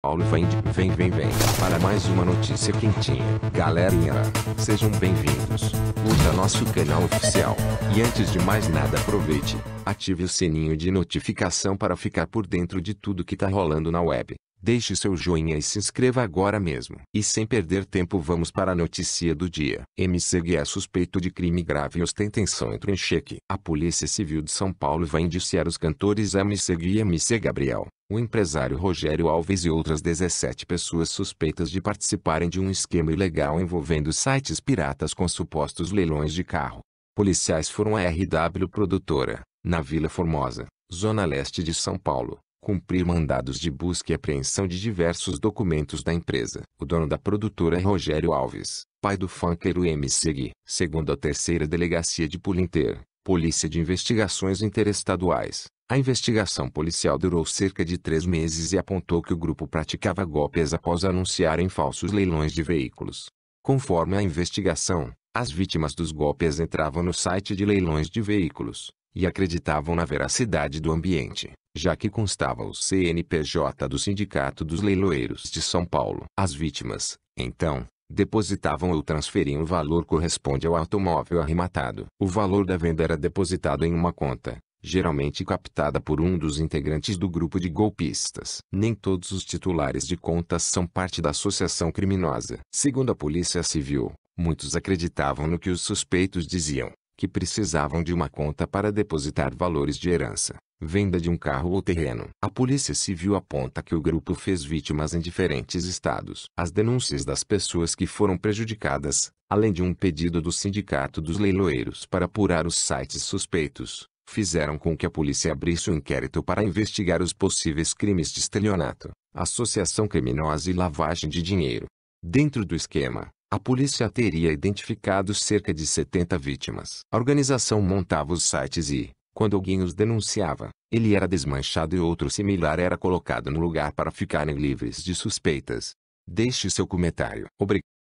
Paulo vem, vem, vem, vem, para mais uma notícia quentinha. Galerinha, sejam bem-vindos. Curta é nosso canal oficial. E antes de mais nada, aproveite, ative o sininho de notificação para ficar por dentro de tudo que tá rolando na web. Deixe seu joinha e se inscreva agora mesmo. E sem perder tempo vamos para a notícia do dia. MC Gui é suspeito de crime grave e ostentação entre em cheque. A Polícia Civil de São Paulo vai indiciar os cantores MC Gui e MC Gabriel, o empresário Rogério Alves e outras 17 pessoas suspeitas de participarem de um esquema ilegal envolvendo sites piratas com supostos leilões de carro. Policiais foram à RW Produtora, na Vila Formosa, zona leste de São Paulo cumprir mandados de busca e apreensão de diversos documentos da empresa. O dono da produtora é Rogério Alves, pai do funkeiro MC Gui. Segundo a terceira delegacia de Pulinter, Polícia de Investigações Interestaduais, a investigação policial durou cerca de três meses e apontou que o grupo praticava golpes após anunciarem falsos leilões de veículos. Conforme a investigação, as vítimas dos golpes entravam no site de leilões de veículos, e acreditavam na veracidade do ambiente, já que constava o CNPJ do Sindicato dos Leiloeiros de São Paulo. As vítimas, então, depositavam ou transferiam o valor corresponde ao automóvel arrematado. O valor da venda era depositado em uma conta, geralmente captada por um dos integrantes do grupo de golpistas. Nem todos os titulares de contas são parte da associação criminosa. Segundo a Polícia Civil, muitos acreditavam no que os suspeitos diziam, que precisavam de uma conta para depositar valores de herança, venda de um carro ou terreno. A Polícia Civil aponta que o grupo fez vítimas em diferentes estados. As denúncias das pessoas que foram prejudicadas, além de um pedido do Sindicato dos Leiloeiros para apurar os sites suspeitos, fizeram com que a polícia abrisse um inquérito para investigar os possíveis crimes de estelionato, associação criminosa e lavagem de dinheiro. Dentro do esquema, a polícia teria identificado cerca de 70 vítimas. A organização montava os sites e, quando alguém os denunciava, ele era desmanchado e outro similar era colocado no lugar para ficarem livres de suspeitas. Deixe seu comentário. Obrigado.